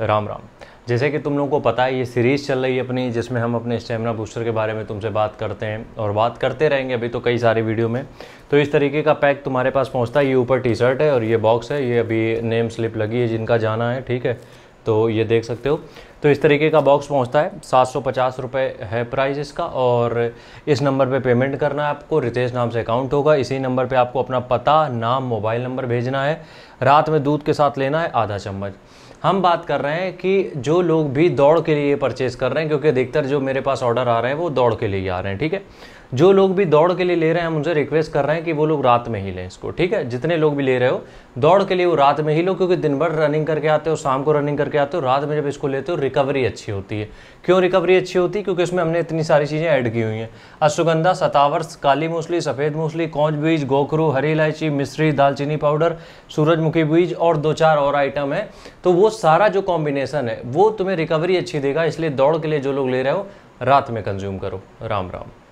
राम राम जैसे कि तुम लोगों को पता है ये सीरीज़ चल रही है अपनी जिसमें हम अपने स्टेमिना बूस्टर के बारे में तुमसे बात करते हैं और बात करते रहेंगे अभी तो कई सारे वीडियो में तो इस तरीके का पैक तुम्हारे पास पहुंचता है ये ऊपर टी शर्ट है और ये बॉक्स है ये अभी नेम स्लिप लगी है जिनका जाना है ठीक है तो ये देख सकते हो तो इस तरीके का बॉक्स पहुंचता है सात सौ पचास रुपये है प्राइस इसका और इस नंबर पे पेमेंट करना है आपको रितेश नाम से अकाउंट होगा इसी नंबर पे आपको अपना पता नाम मोबाइल नंबर भेजना है रात में दूध के साथ लेना है आधा चम्मच हम बात कर रहे हैं कि जो लोग भी दौड़ के लिए परचेज़ कर रहे हैं क्योंकि अधिकतर जो मेरे पास ऑर्डर आ रहे हैं वो दौड़ के लिए आ रहे हैं ठीक है जो लोग भी दौड़ के लिए ले रहे हैं हम उनसे रिक्वेस्ट कर रहे हैं कि वो लोग रात में ही लें इसको ठीक है जितने लोग भी ले रहे हो दौड़ के लिए वो रात में ही लो क्योंकि दिन भर रनिंग करके आते हो शाम को रनिंग करके आते हो रात में जब इसको लेते हो रिकवरी अच्छी होती है क्यों रिकवरी अच्छी होती है क्योंकि उसमें हमने इतनी सारी चीज़ें ऐड की हुई हैं अश्वगंधा सतावर काली मूसली सफ़ेद मूसली कौच बीज गोखरू हरी इलायची मिश्री दालचीनी पाउडर सूरजमुखी बीज और दो चार और आइटम है तो वो सारा जो कॉम्बिनेसन है वो तुम्हें रिकवरी अच्छी देगा इसलिए दौड़ के लिए जो लोग ले रहे हो रात में कंज्यूम करो राम राम